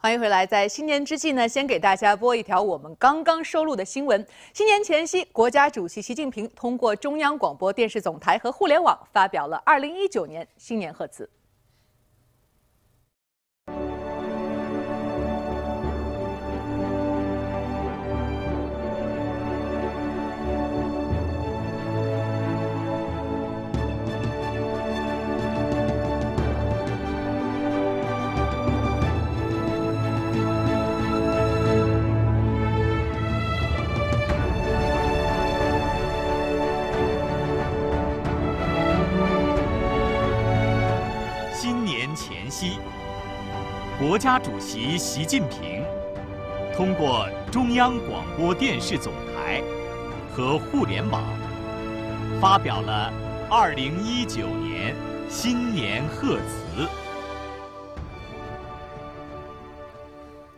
欢迎回来，在新年之际呢，先给大家播一条我们刚刚收录的新闻。新年前夕，国家主席习近平通过中央广播电视总台和互联网发表了二零一九年新年贺词。国家主席习近平通过中央广播电视总台和互联网发表了二零一九年新年贺词。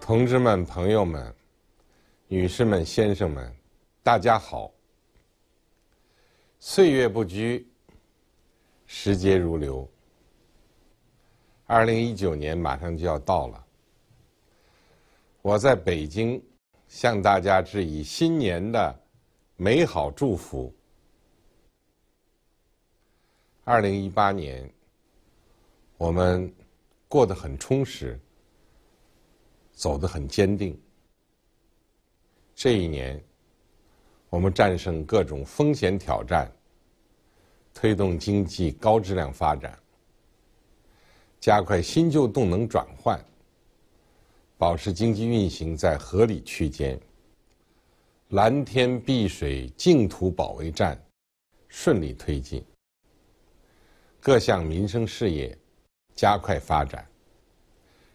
同志们、朋友们、女士们、先生们，大家好！岁月不居，时节如流。二零一九年马上就要到了，我在北京向大家致以新年的美好祝福。二零一八年，我们过得很充实，走得很坚定。这一年，我们战胜各种风险挑战，推动经济高质量发展。加快新旧动能转换，保持经济运行在合理区间。蓝天碧水净土保卫战顺利推进，各项民生事业加快发展，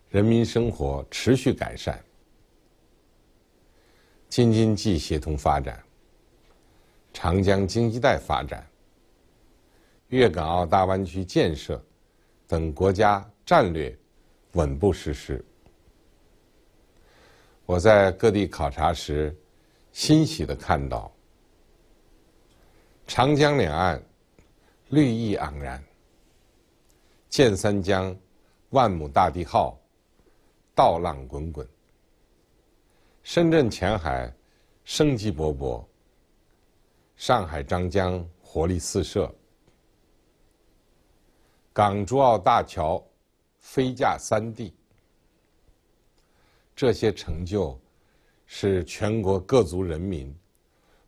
人民生活持续改善。京津冀协同发展，长江经济带发展，粤港澳大湾区建设。等国家战略稳步实施。我在各地考察时，欣喜的看到，长江两岸绿意盎然，建三江万亩大地号道浪滚滚，深圳前海生机勃勃，上海张江活力四射。港珠澳大桥、飞架三地，这些成就，是全国各族人民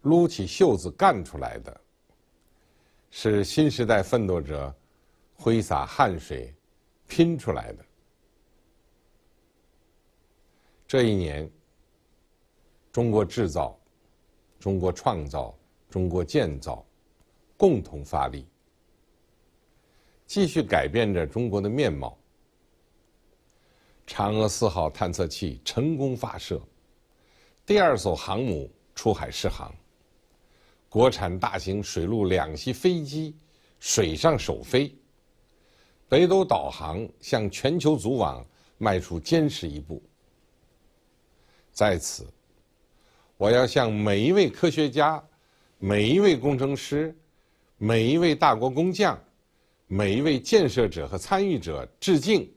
撸起袖子干出来的，是新时代奋斗者挥洒汗水拼出来的。这一年，中国制造、中国创造、中国建造共同发力。继续改变着中国的面貌。嫦娥四号探测器成功发射，第二艘航母出海试航，国产大型水陆两栖飞机水上首飞，北斗导航向全球组网迈出坚实一步。在此，我要向每一位科学家、每一位工程师、每一位大国工匠。每一位建设者和参与者致敬。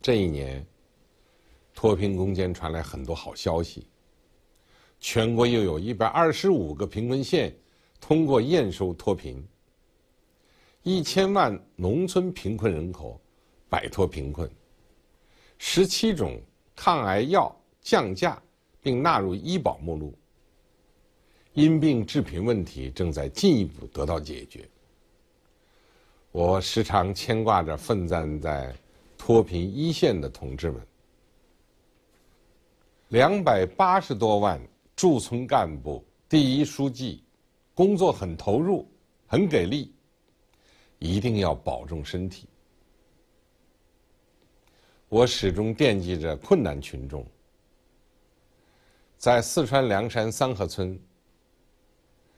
这一年，脱贫攻坚传来很多好消息。全国又有一百二十五个贫困县通过验收脱贫，一千万农村贫困人口摆脱贫困，十七种抗癌药降价并纳入医保目录。因病致贫问题正在进一步得到解决。我时常牵挂着奋战在脱贫一线的同志们。两百八十多万驻村干部、第一书记，工作很投入，很给力，一定要保重身体。我始终惦记着困难群众。在四川凉山三河村，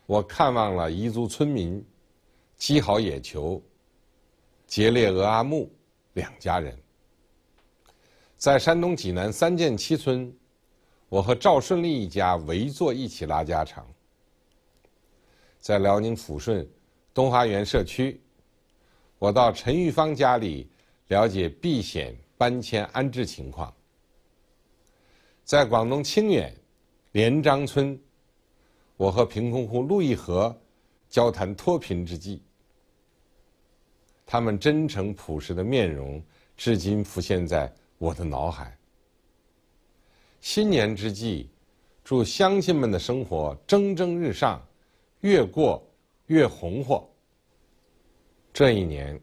我看望了彝族村民，织好野球。杰列额阿木两家人，在山东济南三涧七村，我和赵顺利一家围坐一起拉家常。在辽宁抚顺东花园社区，我到陈玉芳家里了解避险搬迁安置情况。在广东清远连张村，我和贫困户陆一和交谈脱贫之际。他们真诚朴实的面容，至今浮现在我的脑海。新年之际，祝乡亲们的生活蒸蒸日上，越过越红火。这一年，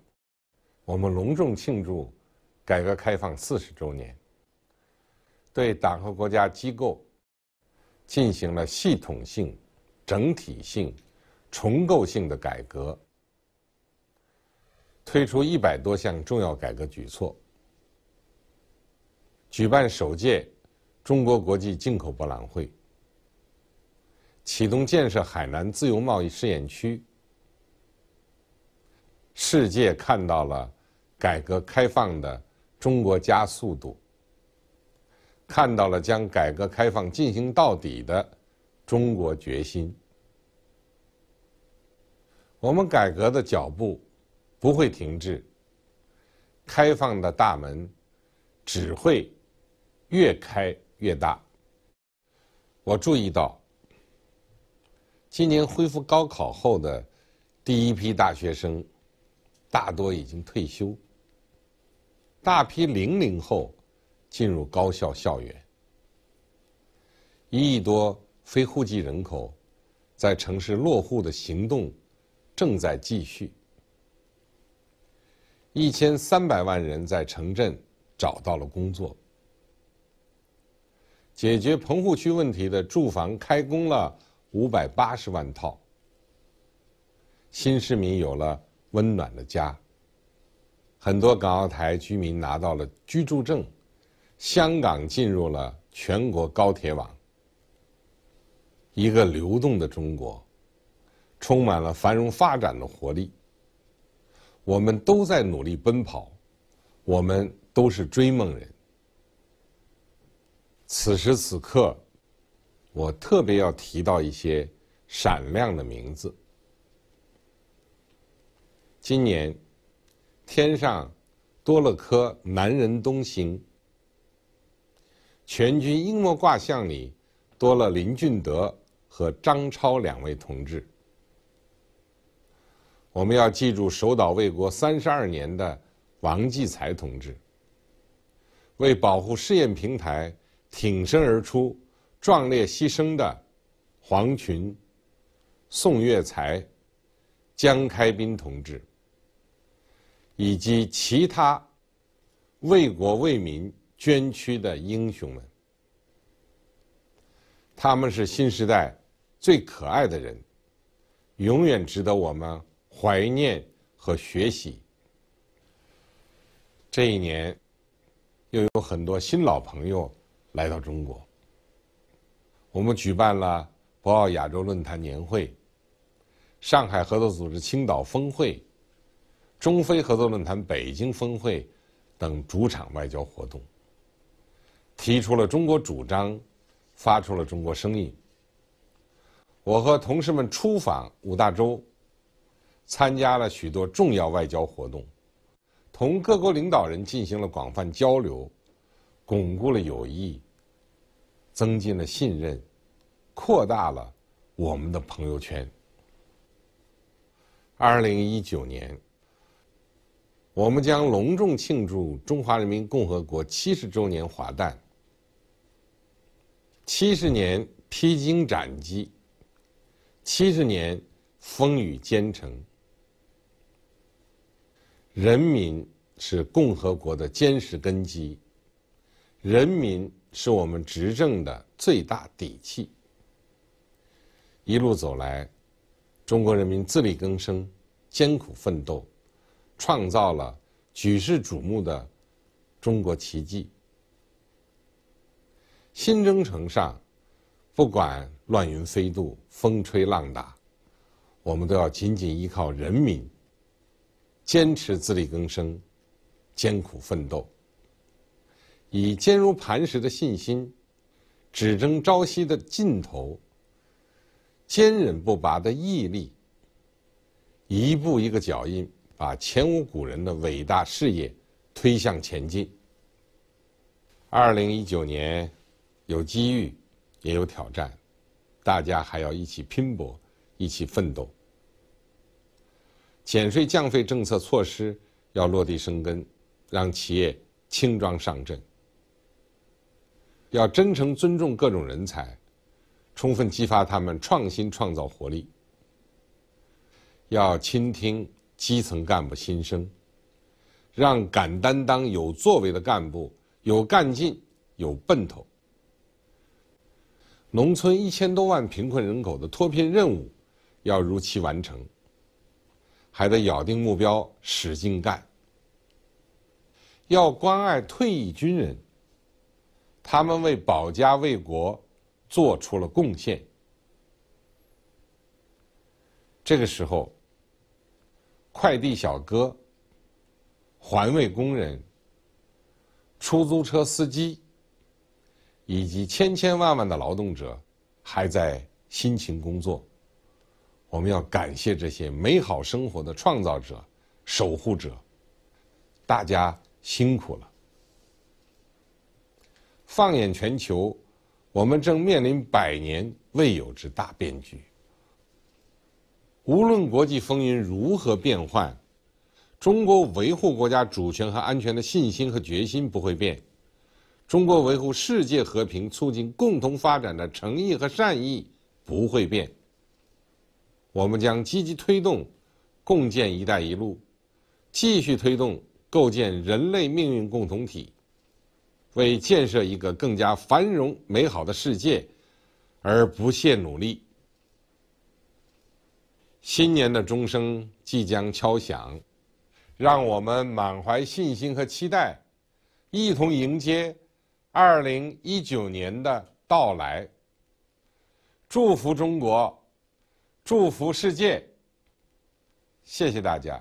我们隆重庆祝改革开放四十周年，对党和国家机构进行了系统性、整体性、重构性的改革。推出一百多项重要改革举措，举办首届中国国际进口博览会，启动建设海南自由贸易试验区。世界看到了改革开放的中国加速度，看到了将改革开放进行到底的中国决心。我们改革的脚步。不会停滞。开放的大门只会越开越大。我注意到，今年恢复高考后的第一批大学生大多已经退休，大批零零后进入高校校园，一亿多非户籍人口在城市落户的行动正在继续。一千三百万人在城镇找到了工作，解决棚户区问题的住房开工了五百八十万套，新市民有了温暖的家。很多港澳台居民拿到了居住证，香港进入了全国高铁网。一个流动的中国，充满了繁荣发展的活力。我们都在努力奔跑，我们都是追梦人。此时此刻，我特别要提到一些闪亮的名字。今年，天上多了颗南仁东星，全军英模卦像里多了林俊德和张超两位同志。我们要记住守岛卫国三十二年的王继才同志，为保护试验平台挺身而出、壮烈牺牲的黄群、宋月才、江开斌同志，以及其他为国为民捐躯的英雄们，他们是新时代最可爱的人，永远值得我们。怀念和学习，这一年，又有很多新老朋友来到中国。我们举办了博鳌亚洲论坛年会、上海合作组织青岛峰会、中非合作论坛北京峰会等主场外交活动，提出了中国主张，发出了中国声音。我和同事们出访五大洲。参加了许多重要外交活动，同各国领导人进行了广泛交流，巩固了友谊，增进了信任，扩大了我们的朋友圈。二零一九年，我们将隆重庆祝中华人民共和国七十周年华诞。七十年披荆斩棘，七十年风雨兼程。人民是共和国的坚实根基，人民是我们执政的最大底气。一路走来，中国人民自力更生、艰苦奋斗，创造了举世瞩目的中国奇迹。新征程上，不管乱云飞渡、风吹浪打，我们都要紧紧依靠人民。坚持自力更生，艰苦奋斗，以坚如磐石的信心，只争朝夕的劲头，坚韧不拔的毅力，一步一个脚印，把前无古人的伟大事业推向前进。二零一九年有机遇，也有挑战，大家还要一起拼搏，一起奋斗。减税降费政策措施要落地生根，让企业轻装上阵。要真诚尊重各种人才，充分激发他们创新创造活力。要倾听基层干部心声，让敢担当、有作为的干部有干劲、有奔头。农村一千多万贫困人口的脱贫任务要如期完成。还得咬定目标，使劲干。要关爱退役军人，他们为保家卫国做出了贡献。这个时候，快递小哥、环卫工人、出租车司机以及千千万万的劳动者，还在辛勤工作。我们要感谢这些美好生活的创造者、守护者，大家辛苦了。放眼全球，我们正面临百年未有之大变局。无论国际风云如何变幻，中国维护国家主权和安全的信心和决心不会变，中国维护世界和平、促进共同发展的诚意和善意不会变。我们将积极推动共建“一带一路”，继续推动构建人类命运共同体，为建设一个更加繁荣美好的世界而不懈努力。新年的钟声即将敲响，让我们满怀信心和期待，一同迎接二零一九年的到来。祝福中国！祝福世界！谢谢大家。